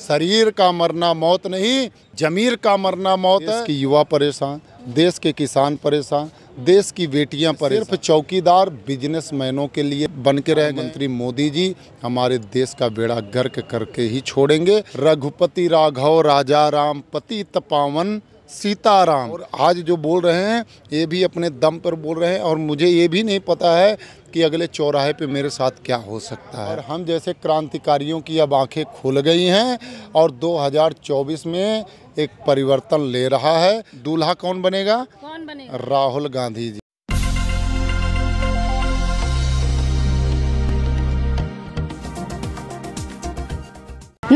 शरीर का मरना मौत नहीं जमीर का मरना मौत देश है। की युवा परेशान देश के किसान परेशान देश की बेटियां परेशान सिर्फ चौकीदार बिजनेसमैनों के लिए बन के रहे मंत्री मोदी जी हमारे देश का बेड़ा गर्क करके ही छोड़ेंगे रघुपति राघव राजा राम पति तपावन सीताराम और आज जो बोल रहे हैं ये भी अपने दम पर बोल रहे हैं और मुझे ये भी नहीं पता है कि अगले चौराहे पे मेरे साथ क्या हो सकता है और हम जैसे क्रांतिकारियों की अब आंखें खुल गई हैं और 2024 में एक परिवर्तन ले रहा है दूल्हा कौन बनेगा कौन बनेगा राहुल गांधी जी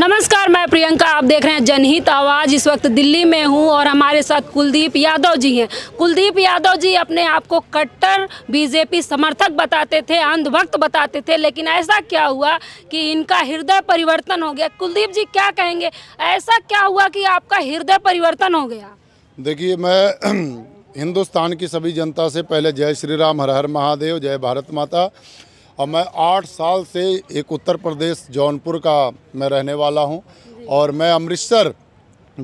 नमस्कार मैं प्रियंका आप देख रहे हैं जनहित आवाज़ इस वक्त दिल्ली में हूं और हमारे साथ कुलदीप यादव जी हैं कुलदीप यादव जी अपने आप को कट्टर बीजेपी समर्थक बताते थे अंधभक्त बताते थे लेकिन ऐसा क्या हुआ कि इनका हृदय परिवर्तन हो गया कुलदीप जी क्या कहेंगे ऐसा क्या हुआ कि आपका हृदय परिवर्तन हो गया देखिए मैं हिंदुस्तान की सभी जनता से पहले जय श्री राम हर हर महादेव जय भारत माता और मैं आठ साल से एक उत्तर प्रदेश जौनपुर का मैं रहने वाला हूँ और मैं अमृतसर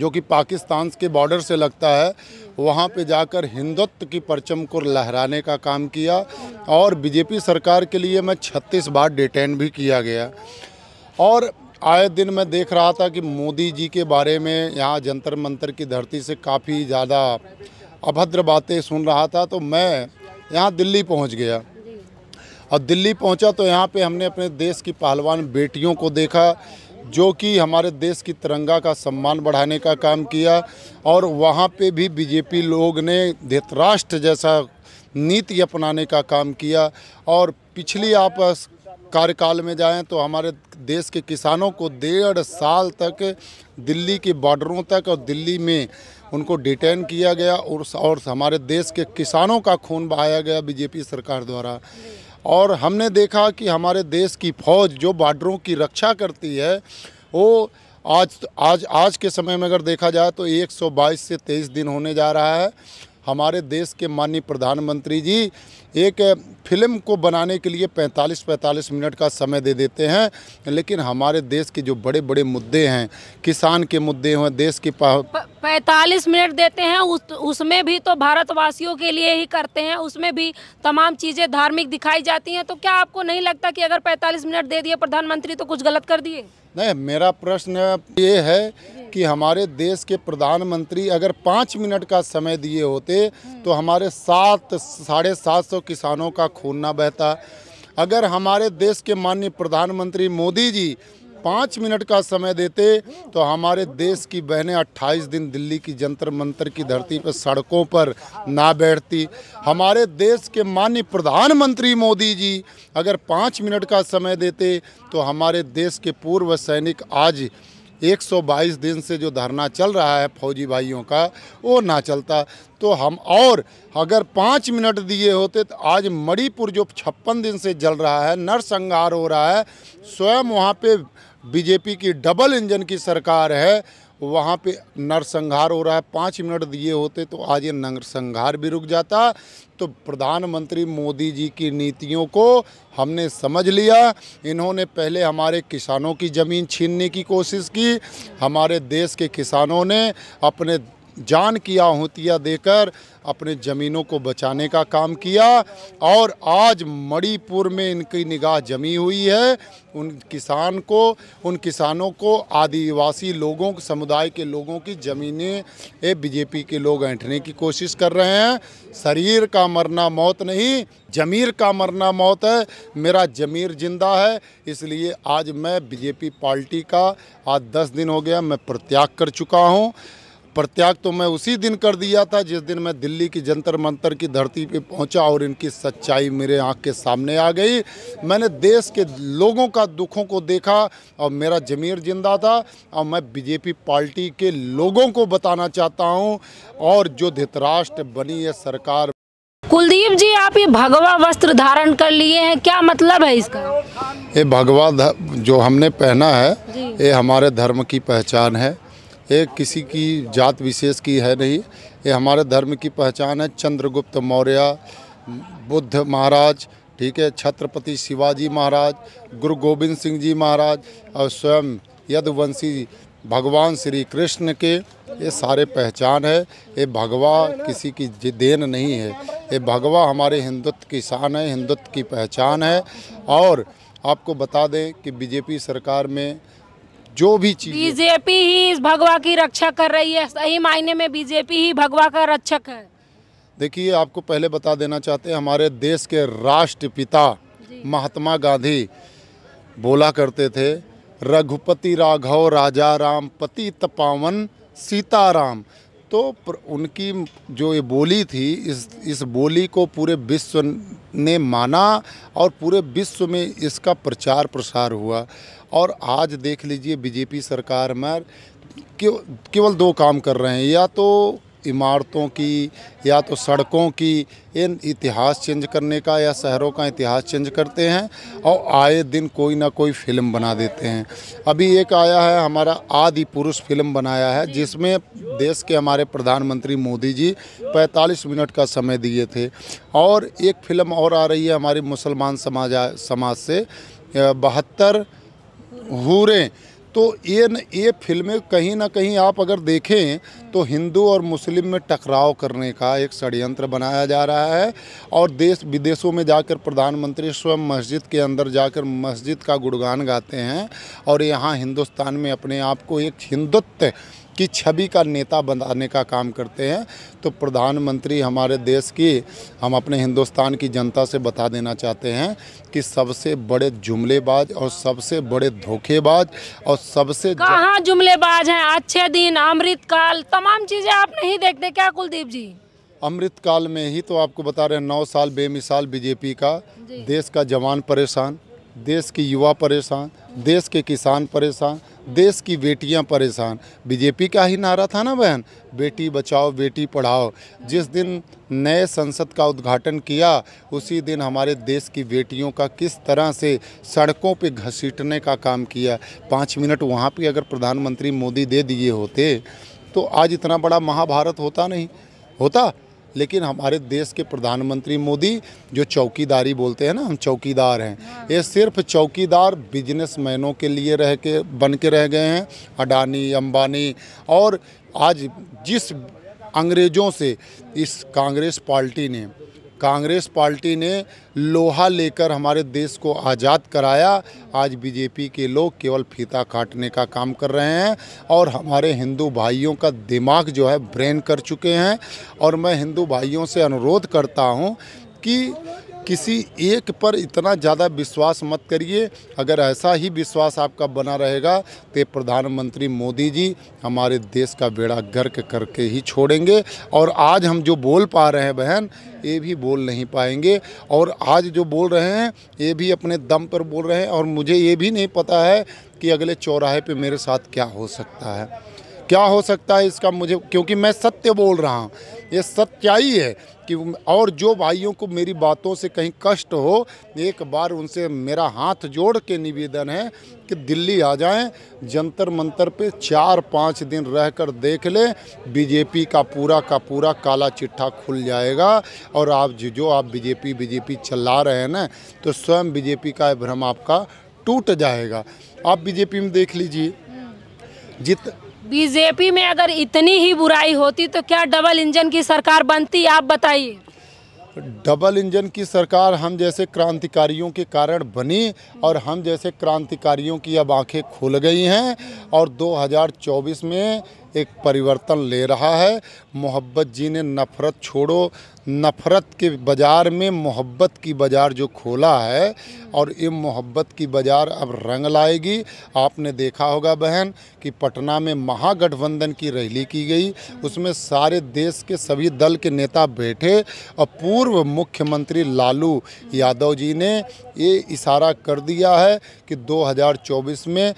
जो कि पाकिस्तान के बॉर्डर से लगता है वहाँ पे जाकर हिंदुत्व की परचम को लहराने का काम किया और बीजेपी सरकार के लिए मैं 36 बार डिटेन भी किया गया और आए दिन मैं देख रहा था कि मोदी जी के बारे में यहाँ जंतर मंतर की धरती से काफ़ी ज़्यादा अभद्र बातें सुन रहा था तो मैं यहाँ दिल्ली पहुँच गया और दिल्ली पहुंचा तो यहाँ पे हमने अपने देश की पहलवान बेटियों को देखा जो कि हमारे देश की तिरंगा का सम्मान बढ़ाने का काम किया और वहाँ पे भी बीजेपी लोग ने धृतराष्ट्र जैसा नीति अपनाने का काम किया और पिछली आप कार्यकाल में जाएं तो हमारे देश के किसानों को डेढ़ साल तक दिल्ली के बॉर्डरों तक और दिल्ली में उनको डिटेन किया गया और और हमारे देश के किसानों का खून बहाया गया बीजेपी सरकार द्वारा और हमने देखा कि हमारे देश की फौज जो बॉर्डरों की रक्षा करती है वो आज आज आज के समय में अगर देखा जाए तो 122 से 23 दिन होने जा रहा है हमारे देश के माननीय प्रधानमंत्री जी एक फिल्म को बनाने के लिए 45-45 मिनट का समय दे देते हैं लेकिन हमारे देश के जो बड़े बड़े मुद्दे हैं किसान के मुद्दे हैं देश की पैंतालीस मिनट देते हैं उस उसमें भी तो भारतवासियों के लिए ही करते हैं उसमें भी तमाम चीज़ें धार्मिक दिखाई जाती हैं तो क्या आपको नहीं लगता कि अगर पैंतालीस मिनट दे दिए प्रधानमंत्री तो कुछ गलत कर दिए नहीं मेरा प्रश्न ये है कि हमारे देश के प्रधानमंत्री अगर पाँच मिनट का समय दिए होते तो हमारे सात साढ़े सात सौ किसानों का खून ना बहता अगर हमारे देश के माननीय प्रधानमंत्री मोदी जी पाँच मिनट का समय देते तो हमारे देश की बहनें अट्ठाईस दिन दिल्ली की जंतर मंतर की धरती पर सड़कों पर ना बैठती हमारे देश के माननीय प्रधानमंत्री मोदी जी अगर पाँच मिनट का समय देते तो हमारे देश के पूर्व सैनिक आज 122 दिन से जो धरना चल रहा है फौजी भाइयों का वो ना चलता तो हम और अगर पाँच मिनट दिए होते तो आज मणिपुर जो छप्पन दिन से जल रहा है नरसंहार हो रहा है स्वयं वहाँ पे बीजेपी की डबल इंजन की सरकार है वहाँ पे नरसंहार हो रहा है पाँच मिनट दिए होते तो आज ये नरसंहार भी रुक जाता तो प्रधानमंत्री मोदी जी की नीतियों को हमने समझ लिया इन्होंने पहले हमारे किसानों की ज़मीन छीनने की कोशिश की हमारे देश के किसानों ने अपने जान की आहुतियाँ देकर अपने ज़मीनों को बचाने का काम किया और आज मणिपुर में इनकी निगाह जमी हुई है उन किसान को उन किसानों को आदिवासी लोगों समुदाय के लोगों की ज़मीनें बीजेपी के लोग ऐंठने की कोशिश कर रहे हैं शरीर का मरना मौत नहीं जमीर का मरना मौत है मेरा जमीर जिंदा है इसलिए आज मैं बीजेपी पार्टी का आज दस दिन हो गया मैं प्रत्याग कर चुका हूँ प्रत्याग तो मैं उसी दिन कर दिया था जिस दिन मैं दिल्ली की जंतर मंतर की धरती पे पहुंचा और इनकी सच्चाई मेरे आँख के सामने आ गई मैंने देश के लोगों का दुखों को देखा और मेरा जमीर जिंदा था और मैं बीजेपी पार्टी के लोगों को बताना चाहता हूँ और जो धृतराष्ट्र बनी है सरकार कुलदीप जी आप ये भगवा वस्त्र धारण कर लिए हैं क्या मतलब है इसका ये भगवा जो हमने पहना है ये हमारे धर्म की पहचान है ये किसी की जात विशेष की है नहीं ये हमारे धर्म की पहचान है चंद्रगुप्त मौर्य बुद्ध महाराज ठीक है छत्रपति शिवाजी महाराज गुरु गोविंद सिंह जी महाराज और स्वयं यदुवंशी भगवान श्री कृष्ण के ये सारे पहचान है ये भगवा किसी की देन नहीं है ये भगवा हमारे हिंदुत्व की शान है हिंदुत्व की पहचान है और आपको बता दें कि बीजेपी सरकार में जो भी चीज बीजेपी ही इस भगवा की रक्षा कर रही है सही मायने में बीजेपी ही भगवा का रक्षक है देखिए आपको पहले बता देना चाहते हैं हमारे देश के राष्ट्रपिता महात्मा गांधी बोला करते थे रघुपति राघव राजा राम पति तपावन सीताराम तो उनकी जो ये बोली थी इस इस बोली को पूरे विश्व ने माना और पूरे विश्व में इसका प्रचार प्रसार हुआ और आज देख लीजिए बीजेपी सरकार में केवल दो काम कर रहे हैं या तो इमारतों की या तो सड़कों की इन इतिहास चेंज करने का या शहरों का इतिहास चेंज करते हैं और आए दिन कोई ना कोई फिल्म बना देते हैं अभी एक आया है हमारा आदि पुरुष फिल्म बनाया है जिसमें देश के हमारे प्रधानमंत्री मोदी जी 45 मिनट का समय दिए थे और एक फिल्म और आ रही है हमारे मुसलमान समाज समाज से बहत्तर हूरें तो ये न, ये फिल्में कहीं ना कहीं आप अगर देखें तो हिंदू और मुस्लिम में टकराव करने का एक षडयंत्र बनाया जा रहा है और देश विदेशों में जाकर प्रधानमंत्री स्वयं मस्जिद के अंदर जाकर मस्जिद का गुणगान गाते हैं और यहाँ हिंदुस्तान में अपने आप को एक हिंदुत्व की छवि का नेता बनाने का काम करते हैं तो प्रधानमंत्री हमारे देश की हम अपने हिंदुस्तान की जनता से बता देना चाहते हैं कि सबसे बड़े जुमलेबाज और सबसे बड़े धोखेबाज और सबसे कहाँ जुमलेबाज हैं अच्छे दिन अमृतकाल तमाम चीज़ें आप नहीं देखते क्या कुलदीप जी अमृतकाल में ही तो आपको बता रहे हैं नौ साल बेमिसाल बीजेपी का देश का जवान परेशान देश की युवा परेशान देश के किसान परेशान देश की बेटियां परेशान बीजेपी का ही नारा था ना बहन बेटी बचाओ बेटी पढ़ाओ जिस दिन नए संसद का उद्घाटन किया उसी दिन हमारे देश की बेटियों का किस तरह से सड़कों पे घसीटने का काम किया पाँच मिनट वहाँ पे अगर प्रधानमंत्री मोदी दे दिए होते तो आज इतना बड़ा महाभारत होता नहीं होता लेकिन हमारे देश के प्रधानमंत्री मोदी जो चौकीदारी बोलते हैं ना हम चौकीदार हैं हाँ। ये सिर्फ चौकीदार बिजनेसमैनों के लिए रह के बन के रह गए हैं अडानी अंबानी और आज जिस अंग्रेज़ों से इस कांग्रेस पार्टी ने कांग्रेस पार्टी ने लोहा लेकर हमारे देश को आज़ाद कराया आज बीजेपी के लोग केवल फीता काटने का काम कर रहे हैं और हमारे हिंदू भाइयों का दिमाग जो है ब्रेन कर चुके हैं और मैं हिंदू भाइयों से अनुरोध करता हूं कि किसी एक पर इतना ज़्यादा विश्वास मत करिए अगर ऐसा ही विश्वास आपका बना रहेगा तो प्रधानमंत्री मोदी जी हमारे देश का बेड़ा गर्क करके ही छोड़ेंगे और आज हम जो बोल पा रहे हैं बहन ये भी बोल नहीं पाएंगे और आज जो बोल रहे हैं ये भी अपने दम पर बोल रहे हैं और मुझे ये भी नहीं पता है कि अगले चौराहे पर मेरे साथ क्या हो सकता है क्या हो सकता है इसका मुझे क्योंकि मैं सत्य बोल रहा हूँ ये सच्चाई है कि और जो भाइयों को मेरी बातों से कहीं कष्ट हो एक बार उनसे मेरा हाथ जोड़ के निवेदन है कि दिल्ली आ जाएं जंतर मंतर पे चार पाँच दिन रह कर देख लें बीजेपी का पूरा का पूरा काला चिट्ठा खुल जाएगा और आप जो आप बीजेपी बीजेपी चला रहे हैं ना तो स्वयं बीजेपी का भ्रम आपका टूट जाएगा आप बीजेपी में देख लीजिए जित बीजेपी में अगर इतनी ही बुराई होती तो क्या डबल इंजन की सरकार बनती आप बताइए डबल इंजन की सरकार हम जैसे क्रांतिकारियों के कारण बनी और हम जैसे क्रांतिकारियों की अब आंखें खुल गई हैं और 2024 में एक परिवर्तन ले रहा है मोहब्बत जी ने नफ़रत छोड़ो नफ़रत के बाज़ार में मोहब्बत की बाज़ार जो खोला है और ये मोहब्बत की बाज़ार अब रंग लाएगी आपने देखा होगा बहन कि पटना में महागठबंधन की रैली की गई उसमें सारे देश के सभी दल के नेता बैठे और पूर्व मुख्यमंत्री लालू यादव जी ने ये इशारा कर दिया है कि 2024 में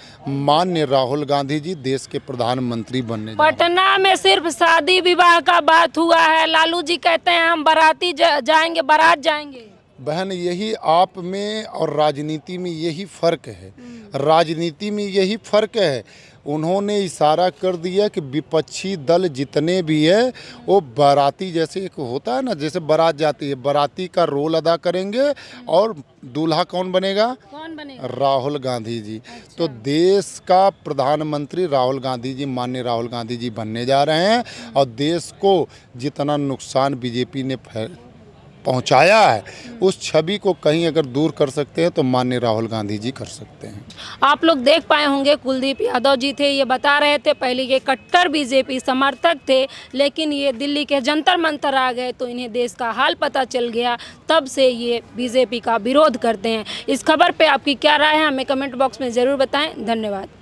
मान्य राहुल गांधी जी देश के प्रधानमंत्री बनने पटना में सिर्फ शादी विवाह का बात हुआ है लालू जी कहते हैं हम बाराती जा, जाएंगे बारात जाएंगे बहन यही आप में और राजनीति में यही फ़र्क है हम्म। राजनीति में यही फ़र्क है उन्होंने इशारा कर दिया कि विपक्षी दल जितने भी है वो बाराती जैसे एक होता है ना जैसे बारात जाती है बाराती का रोल अदा करेंगे और दूल्हा कौन बनेगा कौन बनेगा राहुल गांधी जी तो अच्छा। तो देश का प्रधानमंत्री राहुल गांधी जी माननीय राहुल गांधी जी बनने जा रहे हैं और देश को जितना नुकसान बीजेपी ने पहुंचाया है उस छवि को कहीं अगर दूर कर सकते हैं तो माननीय राहुल गांधी जी कर सकते हैं आप लोग देख पाए होंगे कुलदीप यादव जी थे ये बता रहे थे पहले ये कट्टर बीजेपी समर्थक थे लेकिन ये दिल्ली के जंतर मंतर आ गए तो इन्हें देश का हाल पता चल गया तब से ये बीजेपी का विरोध करते हैं इस खबर पर आपकी क्या राय है हमें कमेंट बॉक्स में ज़रूर बताएँ धन्यवाद